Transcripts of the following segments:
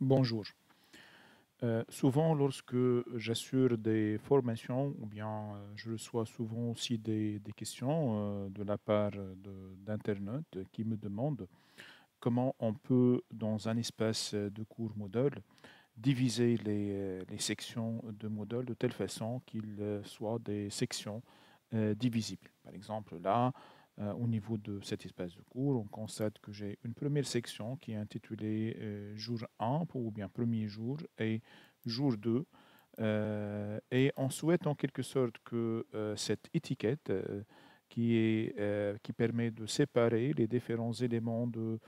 Bonjour. Euh, souvent, lorsque j'assure des formations, ou bien euh, je reçois souvent aussi des, questions euh, de la part d'internautes qui me demandent comment on peut, dans un espace de cours modèle, diviser les, sections de modèle de telle façon qu'il soit des sections divisibles. Par exemple, là, euh, au niveau de cet espace de cours, on constate que j'ai une première section qui est intitulée euh, jour 1 pour, ou bien premier jour et jour 2. Euh, et on souhaite en quelque sorte que cette étiquette qui, est, qui permet de séparer les différents éléments de,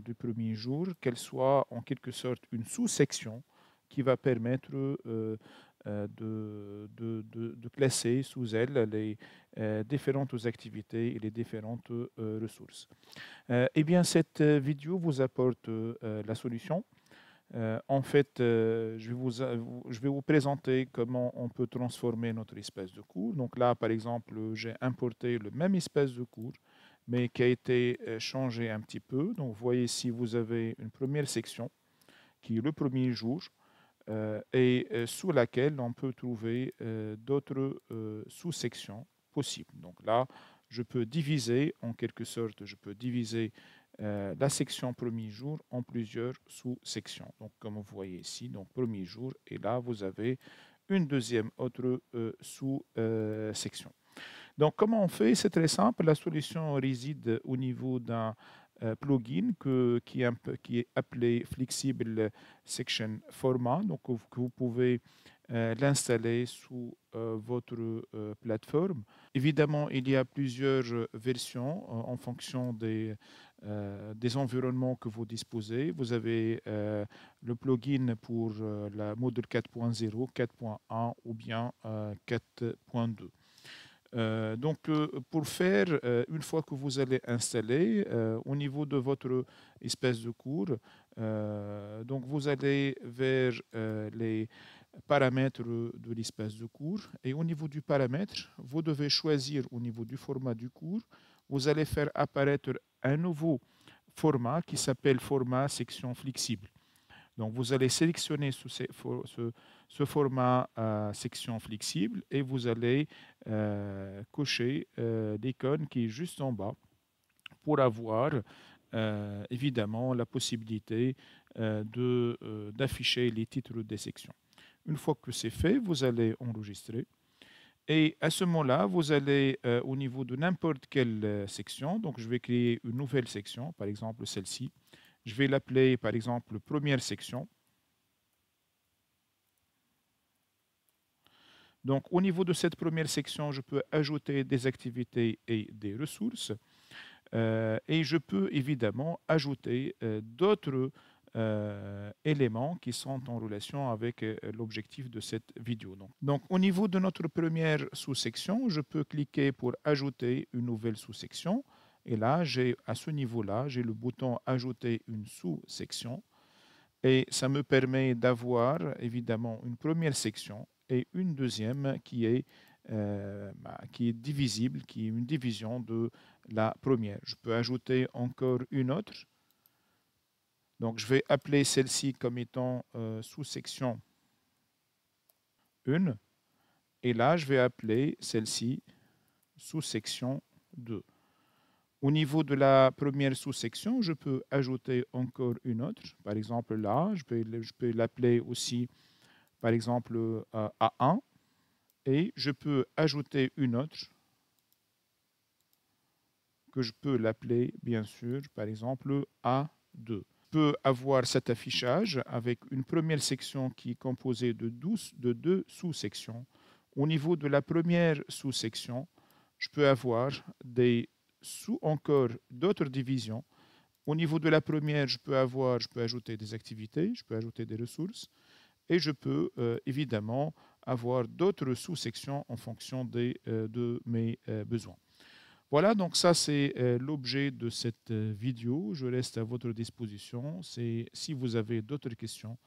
du premier jour, qu'elle soit en quelque sorte une sous-section qui va permettre euh, de, de, sous elle les euh, différentes activités et les différentes euh, ressources. eh bien, cette vidéo vous apporte la solution. en fait, je, vais vous, présenter comment on peut transformer notre espèce de cours. Donc là, par exemple, j'ai importé le même espèce de cours, mais qui a été changé un petit peu. Donc, vous voyez ici, vous avez une première section qui est le premier jour euh, et euh, sous laquelle on peut trouver euh, d'autres sous-sections possibles. Donc là, je peux diviser, en quelque sorte, je peux diviser la section premier jour en plusieurs sous-sections. Donc, comme vous voyez ici, donc premier jour, et là, vous avez une deuxième autre sous-section. donc, comment on fait C'est très simple. La solution réside au niveau d'un euh, plugin qui, est appelé Flexible Section Format. Donc, que vous pouvez euh, l'installer sous euh, votre plateforme. Évidemment, il y a plusieurs versions en fonction des, des environnements que vous disposez. Vous avez le plugin pour la module 4.0, 4.1 ou bien 4.2. Euh, donc, euh, pour faire, euh, une fois que vous allez installer, au niveau de votre espace de cours, donc vous allez vers les paramètres de l'espace de cours et au niveau du paramètre, vous devez choisir au niveau du format du cours, vous allez faire apparaître un nouveau format qui s'appelle format section flexible vous allez sélectionner ce, ce, format à euh, section flexible et vous allez euh, cocher l'icône euh, qui est juste en bas pour avoir évidemment la possibilité d'afficher les titres des sections. Une fois que c'est fait, vous allez enregistrer. Et à ce moment-là, vous allez au niveau de n'importe quelle section. Donc, je vais créer une nouvelle section, par exemple celle-ci. Je vais l'appeler par exemple première section. Donc au niveau de cette première section, je peux ajouter des activités et des ressources. Euh, et je peux évidemment ajouter euh, d'autres euh, éléments qui sont en relation avec l'objectif de cette vidéo. donc au niveau de notre première sous-section, je peux cliquer pour ajouter une nouvelle sous-section. Et là, j'ai à ce niveau-là, j'ai le bouton Ajouter une sous-section. Et ça me permet d'avoir évidemment une première section et une deuxième qui est, euh, bah, qui est divisible, qui est une division de la première. Je peux ajouter encore une autre. Donc je vais appeler celle-ci comme étant euh, sous-section 1. Et là, je vais appeler celle-ci sous-section 2. Au niveau de la première sous-section, je peux ajouter encore une autre. Par exemple, là, je peux, l'appeler aussi, par exemple, A1. Euh, Et je peux ajouter une autre que je peux l'appeler, bien sûr, par exemple, A2. Je peux avoir cet affichage avec une première section qui est composée de, 12, de deux sous-sections. Au niveau de la première sous-section, je peux avoir des sous encore d'autres divisions. Au niveau de la première, je peux avoir, je peux ajouter des activités, je peux ajouter des ressources, et je peux euh, évidemment avoir d'autres sous-sections en fonction des, euh, de mes euh, besoins. Voilà, donc ça c'est l'objet de cette vidéo. Je reste à votre disposition si vous avez d'autres questions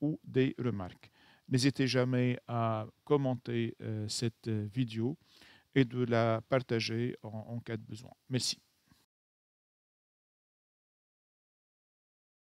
ou des remarques. N'hésitez jamais à commenter cette vidéo et de la partager en, cas de besoin. Merci.